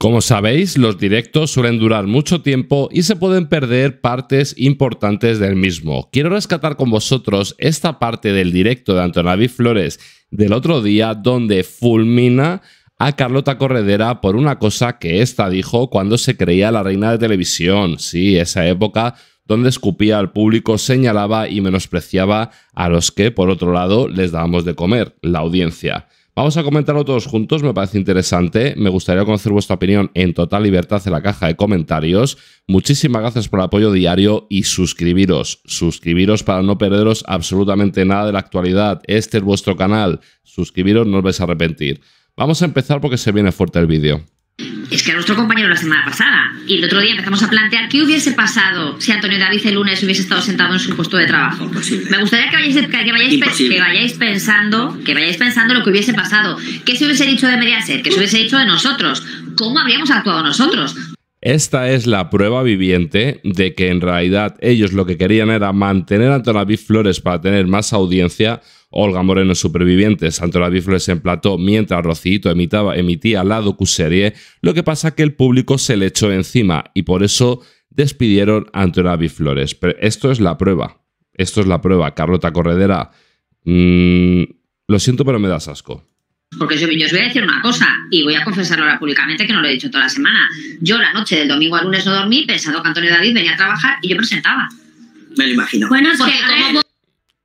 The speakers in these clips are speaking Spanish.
Como sabéis, los directos suelen durar mucho tiempo y se pueden perder partes importantes del mismo. Quiero rescatar con vosotros esta parte del directo de Antonavi Flores del otro día donde fulmina a Carlota Corredera por una cosa que ésta dijo cuando se creía la reina de televisión. Sí, esa época donde escupía al público, señalaba y menospreciaba a los que, por otro lado, les dábamos de comer, la audiencia. Vamos a comentarlo todos juntos, me parece interesante. Me gustaría conocer vuestra opinión en total libertad en la caja de comentarios. Muchísimas gracias por el apoyo diario y suscribiros. Suscribiros para no perderos absolutamente nada de la actualidad. Este es vuestro canal. Suscribiros, no os vais a arrepentir. Vamos a empezar porque se viene fuerte el vídeo es que a nuestro compañero la semana pasada. Y el otro día empezamos a plantear qué hubiese pasado si Antonio David el lunes hubiese estado sentado en su puesto de trabajo. Me gustaría que vayáis, pensando, que vayáis pensando lo que hubiese pasado. ¿Qué se hubiese dicho de Mediaset? ¿Qué se hubiese dicho de nosotros? ¿Cómo habríamos actuado nosotros? Esta es la prueba viviente de que en realidad ellos lo que querían era mantener a Antonaví Flores para tener más audiencia, Olga Moreno Supervivientes, Antonaví Flores en plató, mientras Rocito emitaba, emitía la docuserie, lo que pasa que el público se le echó encima y por eso despidieron a Antonaví Flores. Pero esto es la prueba, esto es la prueba, Carlota Corredera. Mm, lo siento, pero me das asco porque yo, os voy a decir una cosa y voy a confesarlo ahora públicamente que no lo he dicho toda la semana. Yo la noche del domingo al lunes no dormí pensando que Antonio David venía a trabajar y yo presentaba. Me lo imagino. Bueno,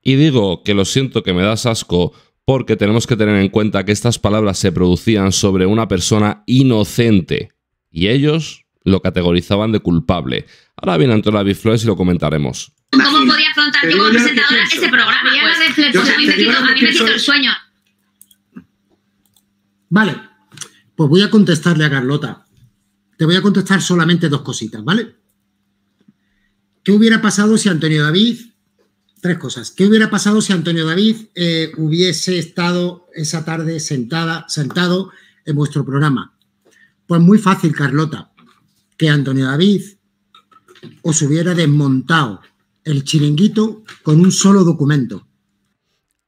Y digo que lo siento que me das asco porque tenemos que tener en cuenta que estas palabras se producían sobre una persona inocente y ellos lo categorizaban de culpable. Ahora viene Antonio David Flores y lo comentaremos. ¿Cómo podía afrontar yo como presentadora ese programa? pues, a mí me quito el sueño. Vale, pues voy a contestarle a Carlota. Te voy a contestar solamente dos cositas, ¿vale? ¿Qué hubiera pasado si Antonio David, tres cosas, ¿qué hubiera pasado si Antonio David eh, hubiese estado esa tarde sentada, sentado en vuestro programa? Pues muy fácil, Carlota, que Antonio David os hubiera desmontado el chiringuito con un solo documento.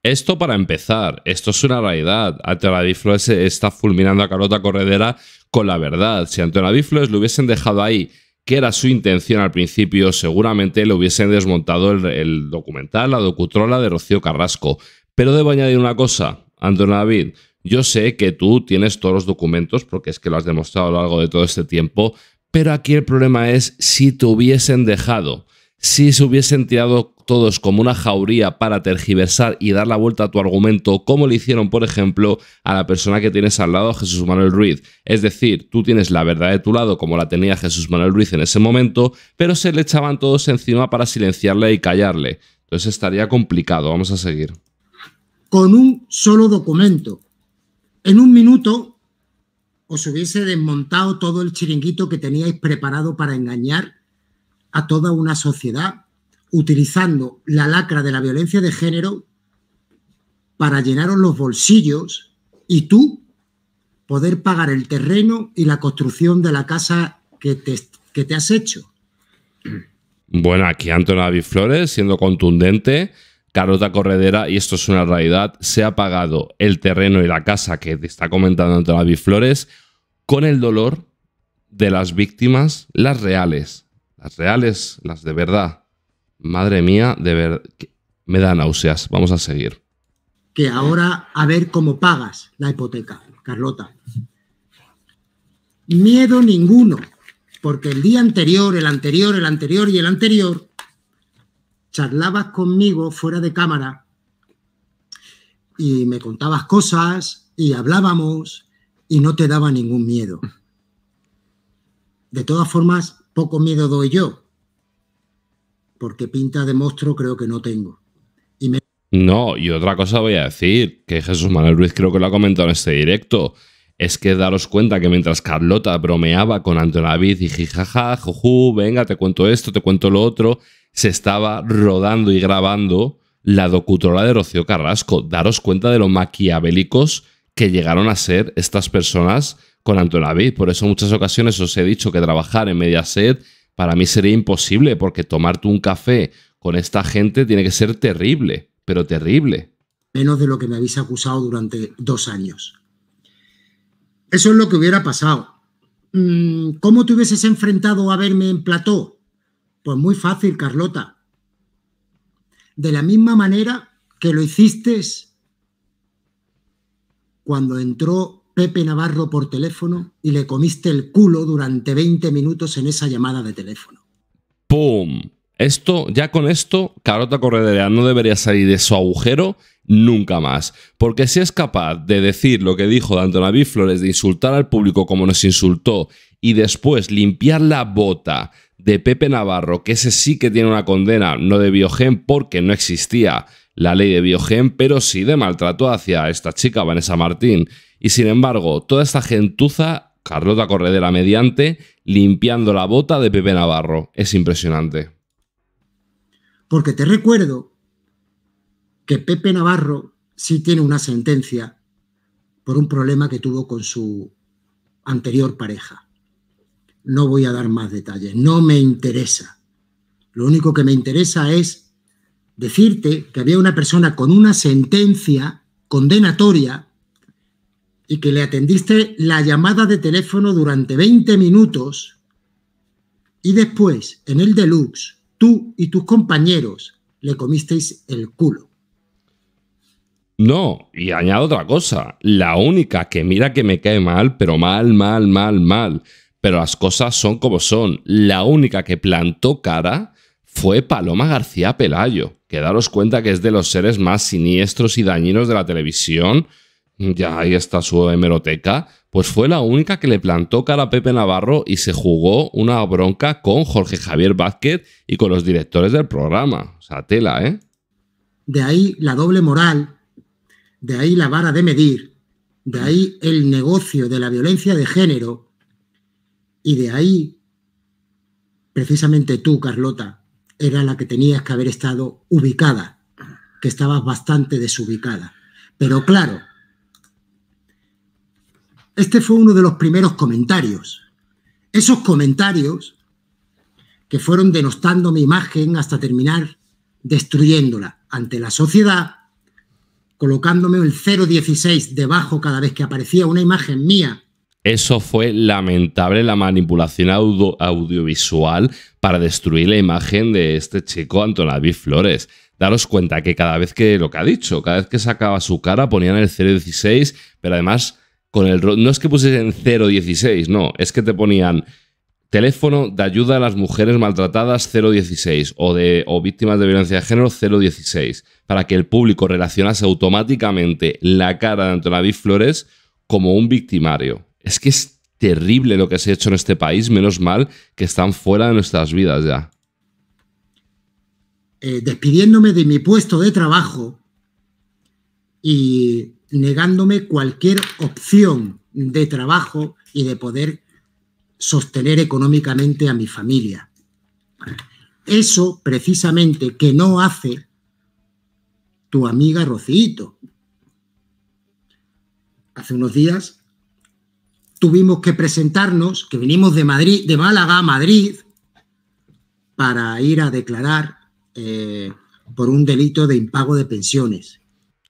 Esto para empezar, esto es una realidad. Antonio Flores está fulminando a Carota Corredera con la verdad. Si Antonio Flores lo hubiesen dejado ahí, que era su intención al principio, seguramente le hubiesen desmontado el, documental, la docutrola de Rocío Carrasco. Pero debo añadir una cosa, Antonio David. Yo sé que tú tienes todos los documentos, porque es que lo has demostrado a lo largo de todo este tiempo, pero aquí el problema es si te hubiesen dejado si se hubiesen tirado todos como una jauría para tergiversar y dar la vuelta a tu argumento, como le hicieron, por ejemplo, a la persona que tienes al lado, Jesús Manuel Ruiz. Es decir, tú tienes la verdad de tu lado, como la tenía Jesús Manuel Ruiz en ese momento, pero se le echaban todos encima para silenciarle y callarle. Entonces estaría complicado. Vamos a seguir. Con un solo documento. En un minuto os hubiese desmontado todo el chiringuito que teníais preparado para engañar toda una sociedad utilizando la lacra de la violencia de género para llenaros los bolsillos y tú poder pagar el terreno y la construcción de la casa que te, que te has hecho. Bueno, aquí Antonio David Flores, siendo contundente, Carota Corredera, y esto es una realidad, se ha pagado el terreno y la casa que te está comentando Antonio David Flores con el dolor de las víctimas, las reales, las reales, las de verdad. Madre mía, de verdad. Me da náuseas. Vamos a seguir. Que ahora a ver cómo pagas la hipoteca, Carlota. Miedo ninguno, porque el día anterior, el anterior, el anterior y el anterior, charlabas conmigo fuera de cámara y me contabas cosas y hablábamos y no te daba ningún miedo. De todas formas, poco miedo doy yo, porque pinta de monstruo creo que no tengo. Y No, y otra cosa voy a decir, que Jesús Manuel Ruiz creo que lo ha comentado en este directo, es que daros cuenta que mientras Carlota bromeaba con Antonavid y jijaja, juju, venga, te cuento esto, te cuento lo otro, se estaba rodando y grabando la docutora de Rocío Carrasco. Daros cuenta de lo maquiavélicos que llegaron a ser estas personas con Anton Por eso en muchas ocasiones os he dicho que trabajar en Mediaset para mí sería imposible, porque tomarte un café con esta gente tiene que ser terrible, pero terrible. Menos de lo que me habéis acusado durante dos años. Eso es lo que hubiera pasado. Mm, ¿Cómo te hubieses enfrentado a verme en plató? Pues muy fácil, Carlota. De la misma manera que lo hiciste cuando entró Pepe Navarro por teléfono y le comiste el culo durante 20 minutos en esa llamada de teléfono. ¡Pum! Esto, ya con esto, Carota Corredera no debería salir de su agujero nunca más. Porque si es capaz de decir lo que dijo Danton Antonaví Flores, de insultar al público como nos insultó, y después limpiar la bota de Pepe Navarro, que ese sí que tiene una condena, no de Biogen, porque no existía la ley de Biogen, pero sí de maltrato hacia esta chica, Vanessa Martín, y sin embargo, toda esta gentuza, Carlota Corredera mediante, limpiando la bota de Pepe Navarro. Es impresionante. Porque te recuerdo que Pepe Navarro sí tiene una sentencia por un problema que tuvo con su anterior pareja. No voy a dar más detalles, no me interesa. Lo único que me interesa es decirte que había una persona con una sentencia condenatoria y que le atendiste la llamada de teléfono durante 20 minutos y después, en el deluxe, tú y tus compañeros le comisteis el culo. No, y añado otra cosa, la única que mira que me cae mal, pero mal, mal, mal, mal, pero las cosas son como son, la única que plantó cara fue Paloma García Pelayo, que daros cuenta que es de los seres más siniestros y dañinos de la televisión, ya ahí está su hemeroteca, pues fue la única que le plantó cara a Pepe Navarro y se jugó una bronca con Jorge Javier Vázquez y con los directores del programa. O sea, tela, ¿eh? De ahí la doble moral, de ahí la vara de medir, de ahí el negocio de la violencia de género y de ahí, precisamente tú, Carlota, era la que tenías que haber estado ubicada, que estabas bastante desubicada. Pero claro, este fue uno de los primeros comentarios. Esos comentarios que fueron denostando mi imagen hasta terminar destruyéndola ante la sociedad, colocándome el 016 debajo cada vez que aparecía una imagen mía. Eso fue lamentable, la manipulación audiovisual para destruir la imagen de este chico Antonavi Flores. Daros cuenta que cada vez que lo que ha dicho, cada vez que sacaba su cara ponían el 016, pero además con el no es que pusiesen 016, no, es que te ponían teléfono de ayuda a las mujeres maltratadas 016 o de víctimas de violencia de género 016 para que el público relacionase automáticamente la cara de Antonaví Flores como un victimario. Es que es terrible lo que se ha hecho en este país, menos mal que están fuera de nuestras vidas ya. Eh, despidiéndome de mi puesto de trabajo y negándome cualquier opción de trabajo y de poder sostener económicamente a mi familia. Eso precisamente que no hace tu amiga Rocito. Hace unos días tuvimos que presentarnos, que vinimos de Madrid, de Málaga a Madrid, para ir a declarar eh, por un delito de impago de pensiones.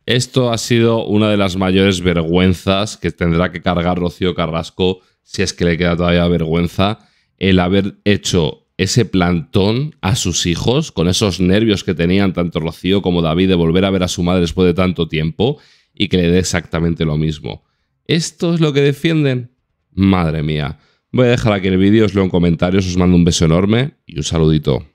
Esto ha sido una de las mayores vergüenzas que tendrá que cargar Rocío Carrasco, si es que le queda todavía vergüenza, el haber hecho ese plantón a sus hijos, con esos nervios que tenían tanto Rocío como David de volver a ver a su madre después de tanto tiempo y que le dé exactamente lo mismo. ¿Esto es lo que defienden? Madre mía. Voy a dejar aquí el vídeo, os leo en comentarios, os mando un beso enorme y un saludito.